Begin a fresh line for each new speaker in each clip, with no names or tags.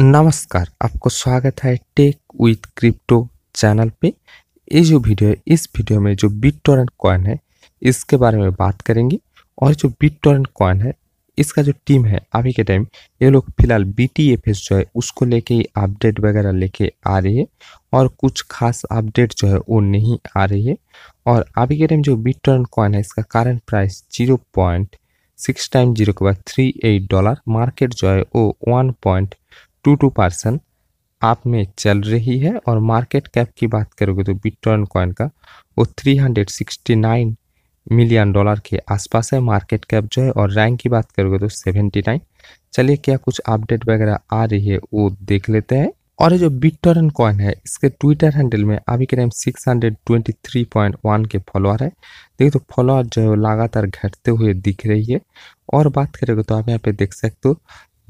नमस्कार आपको स्वागत है टेक विथ क्रिप्टो चैनल पे ये जो वीडियो है इस वीडियो में जो बिट टोरेंट कॉइन है इसके बारे में बात करेंगे और जो बिट टोरेंट कॉइन है इसका जो टीम है अभी के टाइम ये लोग फिलहाल बी जो है उसको लेके ही अपडेट वगैरह लेके आ रही है और कुछ खास अपडेट जो है वो नहीं आ रही है और अभी के टाइम जो बिट टोरेंट कॉइन है इसका current price zero point six time zero के बाद थ्री एट डॉलर मार्केट जो है वो one point two two percent आप में चल रही है और मार्केट कैप की बात करोगे तो बिटकॉइन कॉइन का वो 369 मिलियन डॉलर के आसपास है मार्केट कैप जो है और रैंक की बात करोगे तो 79 चलिए क्या कुछ अपडेट वगैरह आ रही है वो देख लेते हैं और ये जो बिटकॉइन कॉइन है इसके ट्विटर हैंडल में अभी के टाइम 623.1 के फॉलोअर है देखिए तो फॉलोअर जो है लगातार घटते हुए दिख रही है और बात करेगा तो आप यहाँ पे देख सकते हो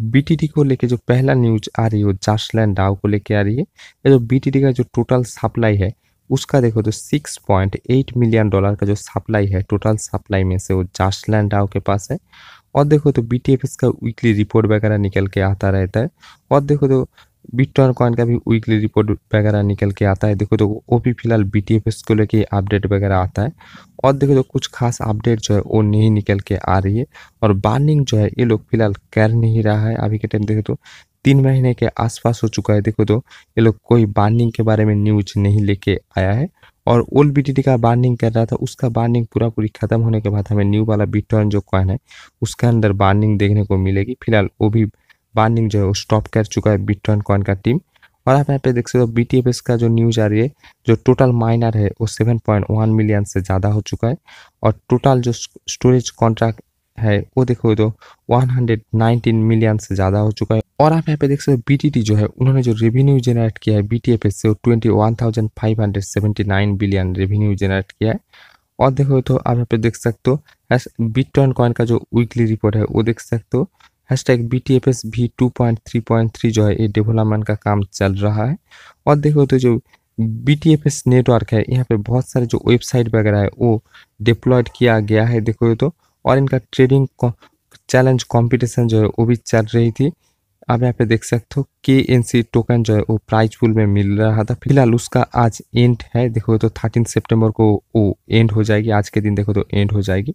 बीटीडी को लेके जो पहला न्यूज आ रही है वो जासलैंड डाव को लेके आ रही है ये जो बीटीडी का जो टोटल सप्लाई है उसका देखो तो 6.8 मिलियन डॉलर का जो सप्लाई है टोटल सप्लाई में से वो जार्सलैंड डाव के पास है और देखो तो बी का वीकली रिपोर्ट वगैरह निकल के आता रहता है और देखो तो बिटकॉइन कॉइन का भी वीकली रिपोर्ट वगैरह निकल के आता है देखो तो वो भी फिलहाल बी टी एफ को लेके अपडेट वगैरह आता है और देखो तो कुछ खास अपडेट जो है वो नहीं निकल के आ रही है और बार्निंग जो है ये लोग फिलहाल कर नहीं रहा है अभी के टाइम देखो तो तीन महीने के आसपास हो चुका है देखो तो ये लोग कोई बार्निंग के बारे में न्यूज नहीं लेके आया है और ओल्ड बी का बार्निंग कर रहा था उसका बार्निंग पूरा पूरी खत्म होने के बाद हमें न्यू वाला बिटकॉइन जो कॉइन है उसके अंदर बार्निंग देखने को मिलेगी फिलहाल वो भी बार्निंग जो है वो स्टॉप कर चुका है बिटकॉइन कॉइन का टीम और आप यहाँ पे देख सकते हो बी टी का जो न्यूज़ आ रही है जो टोटल माइनर है वो सेवन मिलियन से ज़्यादा हो चुका है और टोटल जो स्टोरेज कॉन्ट्रैक्ट है वो देखो तो 119 मिलियन से ज़्यादा हो चुका है और आप यहाँ पे देख सकते हो बी जो है उन्होंने जो रेवेन्यू जनरेट किया है बी से वो ट्वेंटी बिलियन रेवेन्यू जनरेट किया है और देखो तो आप यहाँ पे देख सकते हो बिटकॉइन कॉइन का जो वीकली रिपोर्ट है वो देख सकते हो hashtag B T F S भी two point three point three जो है ये डेवलपमेंट का काम चल रहा है और देखो तो जो B T F S network है यहाँ पे बहुत सारे जो वेबसाइट वगैरह है वो डिप्लॉयड किया गया है देखो तो और इनका ट्रेडिंग चैलेंज कॉम्पिटिशन जो है वो भी चल रही थी आप यहाँ पे देख सकते हो के एन सी टोकन जो है वो प्राइज पुल में मिल रहा था फिलहाल उसका आज एंड है देखो तो थर्टीन सेप्टेम्बर को वो एंड हो जाएगी आज के दिन देखो तो एंड हो जाएगी